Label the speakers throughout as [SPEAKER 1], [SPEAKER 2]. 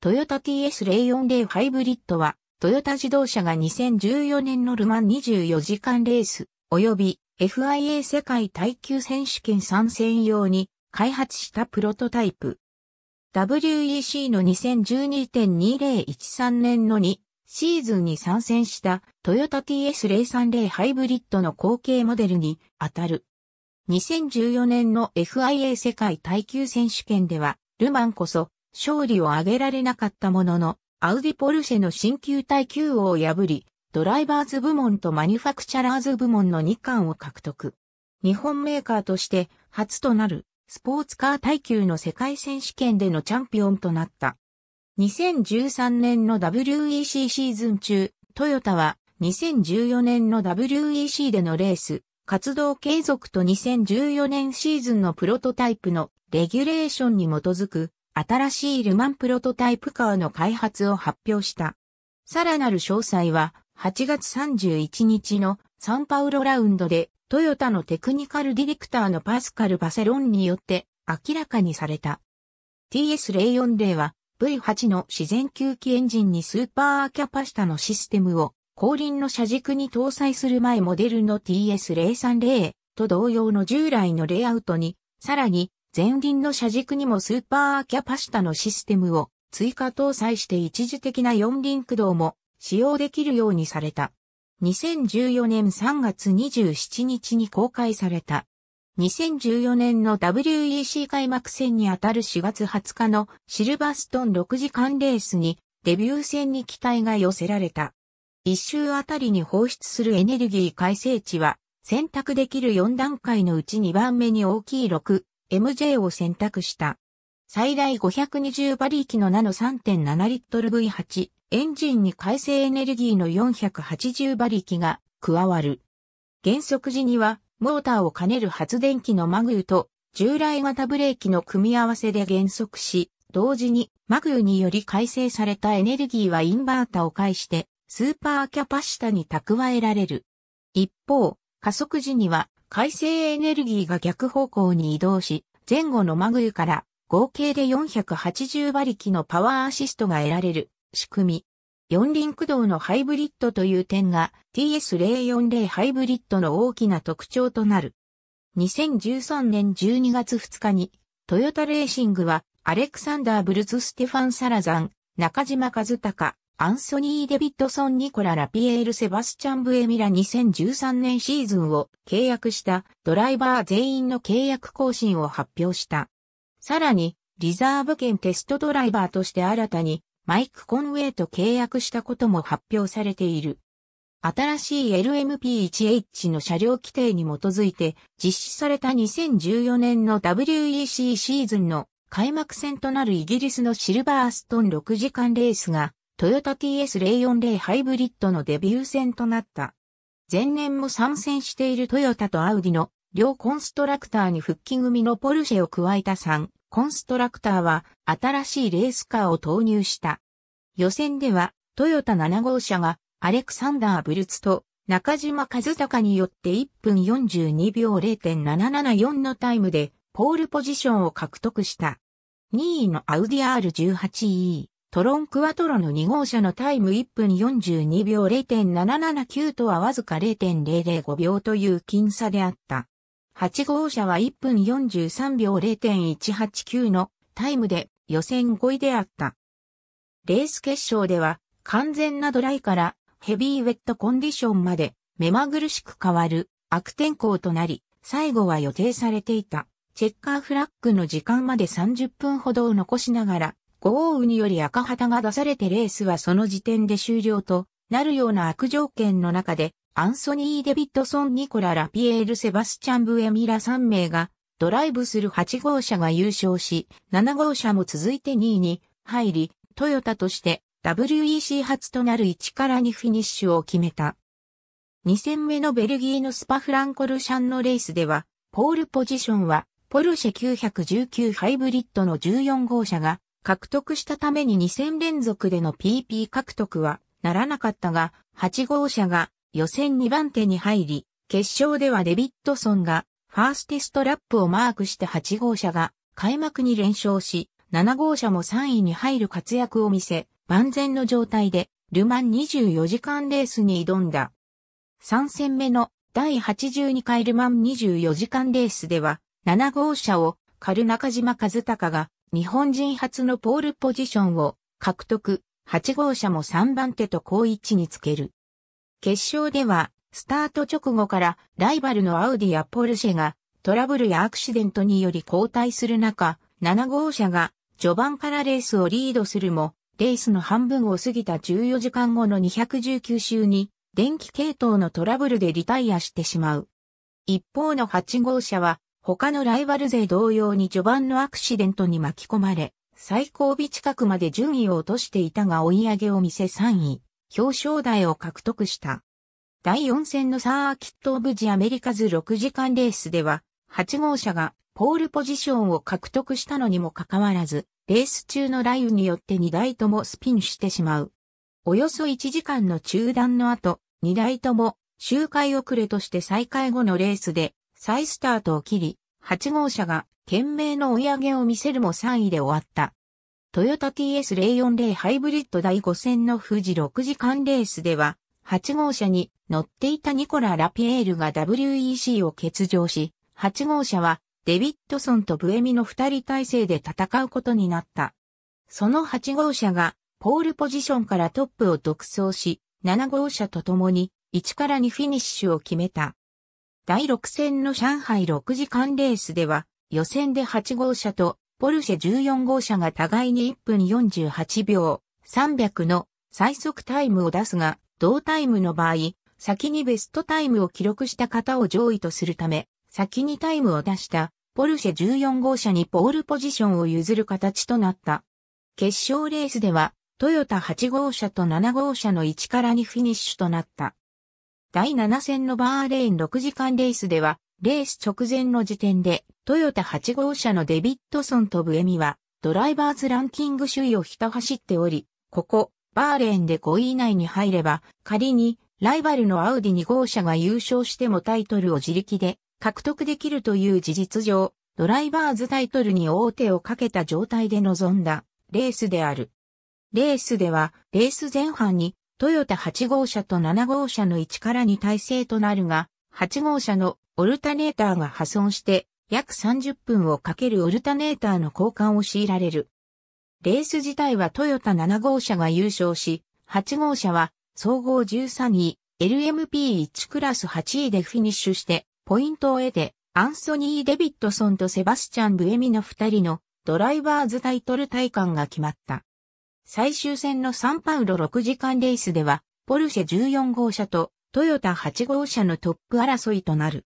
[SPEAKER 1] トヨタ TS040 ハイブリッドは、トヨタ自動車が2014年のルマン24時間レース、及び FIA 世界耐久選手権参戦用に開発したプロトタイプ。WEC の2012.2013年の2シーズンに参戦したトヨタ TS030 ハイブリッドの後継モデルに当たる。2014年の FIA 世界耐久選手権では、ルマンこそ勝利を挙げられなかったものの、アウディポルシェの新旧久9を破り、ドライバーズ部門とマニュファクチャラーズ部門の2冠を獲得。日本メーカーとして初となるスポーツカー耐久の世界選手権でのチャンピオンとなった。2013年の WEC シーズン中、トヨタは2014年の WEC でのレース、活動継続と2014年シーズンのプロトタイプのレギュレーションに基づく新しいルマンプロトタイプカーの開発を発表した。さらなる詳細は8月31日のサンパウロラウンドでトヨタのテクニカルディレクターのパスカル・バセロンによって明らかにされた。TS040 は V8 の自然吸気エンジンにスーパーキャパシタのシステムを後輪の車軸に搭載する前モデルの TS030 と同様の従来のレイアウトに、さらに前輪の車軸にもスーパーキャパシタのシステムを追加搭載して一時的な四輪駆動も使用できるようにされた。2014年3月27日に公開された。2014年の WEC 開幕戦にあたる4月20日のシルバーストン6時間レースにデビュー戦に期待が寄せられた。一周あたりに放出するエネルギー改正値は選択できる4段階のうち2番目に大きい6 MJ を選択した。最大520馬力のナノ3.7リットル V8 エンジンに回生エネルギーの480馬力が加わる。減速時にはモーターを兼ねる発電機のマグーと従来型ブレーキの組み合わせで減速し、同時にマグーにより改正されたエネルギーはインバータを介してスーパーキャパシタに蓄えられる。一方、加速時には回生エネルギーが逆方向に移動し、前後のマグユから合計で480馬力のパワーアシストが得られる仕組み。四輪駆動のハイブリッドという点が TS040 ハイブリッドの大きな特徴となる。2013年12月2日にトヨタレーシングはアレクサンダー・ブルズ・ステファン・サラザン、中島和孝、アンソニー・デビッドソン・ニコラ・ラピエール・セバスチャン・ブエミラ2013年シーズンを契約したドライバー全員の契約更新を発表した。さらに、リザーブ兼テストドライバーとして新たにマイク・コンウェイと契約したことも発表されている。新しい LMP1H の車両規定に基づいて実施された2014年の WEC シーズンの開幕戦となるイギリスのシルバーストン6時間レースがトヨタ TS040 ハイブリッドのデビュー戦となった。前年も参戦しているトヨタとアウディの両コンストラクターに復帰組のポルシェを加えた3コンストラクターは新しいレースカーを投入した。予選ではトヨタ7号車がアレクサンダー・ブルツと中島和孝によって1分42秒0.774のタイムでポールポジションを獲得した。2位のアウディ R18E、トロンクワトロの2号車のタイム1分42秒0.779とはわずか0.005秒という僅差であった。8号車は1分43秒0.189のタイムで予選5位であった。レース決勝では完全なドライからヘビーウェットコンディションまで目まぐるしく変わる悪天候となり、最後は予定されていたチェッカーフラッグの時間まで30分ほどを残しながら豪雨により赤旗が出されてレースはその時点で終了となるような悪条件の中で、アンソニー・デビッドソン・ニコラ・ラピエール・セバスチャン・ブエミラ3名が、ドライブする8号車が優勝し、7号車も続いて2位に入り、トヨタとして WEC 初となる1から2フィニッシュを決めた。2戦目のベルギーのスパフランコルシャンのレースでは、ポールポジションは、ポルシェ919ハイブリッドの14号車が獲得したために2戦連続での PP 獲得はならなかったが、8号車が予選2番手に入り、決勝ではデビッドソンがファーストストラップをマークして8号車が開幕に連勝し、7号車も3位に入る活躍を見せ、万全の状態で、ルマン24時間レースに挑んだ。3戦目の第82回ルマン24時間レースでは、7号車をカル中島和カが日本人初のポールポジションを獲得、8号車も3番手と好位置につける。決勝では、スタート直後からライバルのアウディやポルシェがトラブルやアクシデントにより交代する中、7号車が序盤からレースをリードするも、レースの半分を過ぎた14時間後の219周に、電気系統のトラブルでリタイアしてしまう。一方の8号車は他のライバル勢同様に序盤のアクシデントに巻き込まれ、最後尾近くまで順位を落としていたが追い上げを見せ3位、表彰台を獲得した。第4戦のサーキット・オブ・ジ・アメリカズ6時間レースでは、8号車がポールポジションを獲得したのにもかかわらず、レース中の雷雨によって2台ともスピンしてしまう。およそ1時間の中断の後、2台とも周回遅れとして再開後のレースで再スタートを切り、8号車が懸命の追い上げを見せるも3位で終わった。トヨタ TS040 ハイブリッド第5戦の富士6時間レースでは、8号車に乗っていたニコラ・ラピエールが WEC を欠場し、8号車はデビッドソンとブエミの2人体制で戦うことになった。その8号車がポールポジションからトップを独走し、7号車と共に1から2フィニッシュを決めた。第6戦の上海6時間レースでは、予選で8号車とポルシェ14号車が互いに1分48秒300の最速タイムを出すが、同タイムの場合、先にベストタイムを記録した方を上位とするため、先にタイムを出したポルシェ14号車にポールポジションを譲る形となった。決勝レースでは、トヨタ8号車と7号車の1から2フィニッシュとなった。第7戦のバーレーン6時間レースでは、レース直前の時点で、トヨタ8号車のデビッドソンとブエミは、ドライバーズランキング首位をひた走っており、ここ、バーレーンで5位以内に入れば、仮に、ライバルのアウディ2号車が優勝してもタイトルを自力で獲得できるという事実上、ドライバーズタイトルに大手をかけた状態で臨んだレースである。レースでは、レース前半にトヨタ8号車と7号車の1から2体制となるが、8号車のオルタネーターが破損して約30分をかけるオルタネーターの交換を強いられる。レース自体はトヨタ7号車が優勝し、8号車は総合13位、LMP1 クラス8位でフィニッシュして、ポイントを得て、アンソニー・デビッドソンとセバスチャン・ブエミの2人のドライバーズタイトル体感が決まった。最終戦のサンパウロ6時間レースでは、ポルシェ14号車とトヨタ8号車のトップ争いとなる。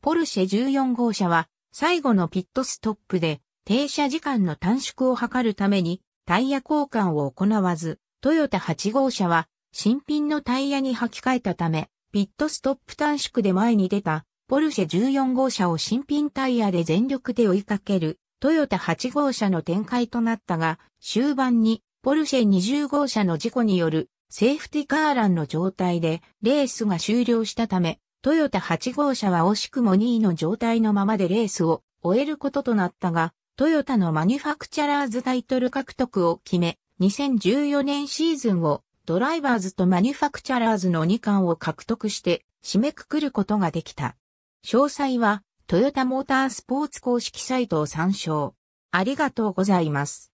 [SPEAKER 1] ポルシェ14号車は最後のピットストップで停車時間の短縮を図るためにタイヤ交換を行わず、トヨタ8号車は新品のタイヤに履き替えたため、ピットストップ短縮で前に出たポルシェ14号車を新品タイヤで全力で追いかけるトヨタ8号車の展開となったが、終盤にポルシェ20号車の事故によるセーフティカーランの状態でレースが終了したため、トヨタ8号車は惜しくも2位の状態のままでレースを終えることとなったが、トヨタのマニュファクチャラーズタイトル獲得を決め、2014年シーズンをドライバーズとマニュファクチャラーズの2冠を獲得して締めくくることができた。詳細はトヨタモータースポーツ公式サイトを参照。ありがとうございます。